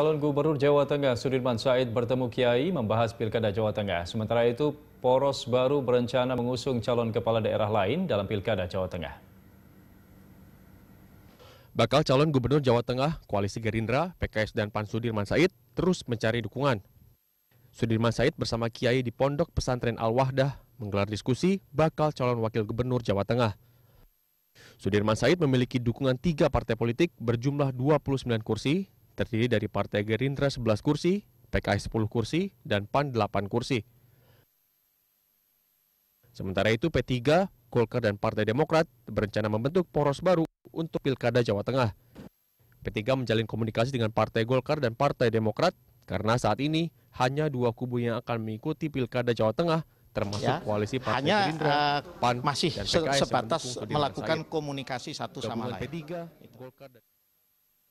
Calon Gubernur Jawa Tengah Sudirman Said bertemu Kiai membahas Pilkada Jawa Tengah. Sementara itu, poros baru berencana mengusung calon kepala daerah lain dalam Pilkada Jawa Tengah. Bakal calon Gubernur Jawa Tengah, Koalisi Gerindra, PKS dan Pan Sudirman Said terus mencari dukungan. Sudirman Said bersama Kiai di Pondok Pesantren Al-Wahdah menggelar diskusi bakal calon wakil gubernur Jawa Tengah. Sudirman Said memiliki dukungan tiga partai politik berjumlah 29 kursi terdiri dari Partai Gerindra 11 kursi, PKS 10 kursi, dan PAN 8 kursi. Sementara itu P3, Golkar dan Partai Demokrat berencana membentuk poros baru untuk Pilkada Jawa Tengah. P3 menjalin komunikasi dengan Partai Golkar dan Partai Demokrat karena saat ini hanya dua kubu yang akan mengikuti Pilkada Jawa Tengah termasuk ya, koalisi Partai hanya, Gerindra, uh, eh, PAN, dan PKS sebatas melakukan komunikasi satu sama lain. P3,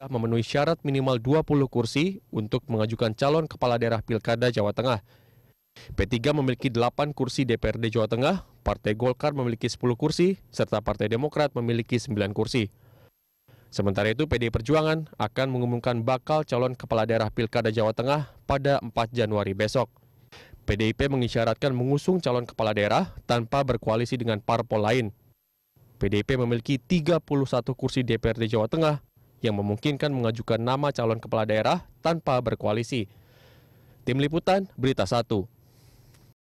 memenuhi syarat minimal 20 kursi untuk mengajukan calon kepala daerah Pilkada Jawa Tengah. P3 memiliki 8 kursi DPRD Jawa Tengah, Partai Golkar memiliki 10 kursi, serta Partai Demokrat memiliki 9 kursi. Sementara itu, PD Perjuangan akan mengumumkan bakal calon kepala daerah Pilkada Jawa Tengah pada 4 Januari besok. PDIP mengisyaratkan mengusung calon kepala daerah tanpa berkoalisi dengan parpol lain. PDIP memiliki 31 kursi DPRD Jawa Tengah yang memungkinkan mengajukan nama calon kepala daerah tanpa berkoalisi. Tim Liputan, Berita 1.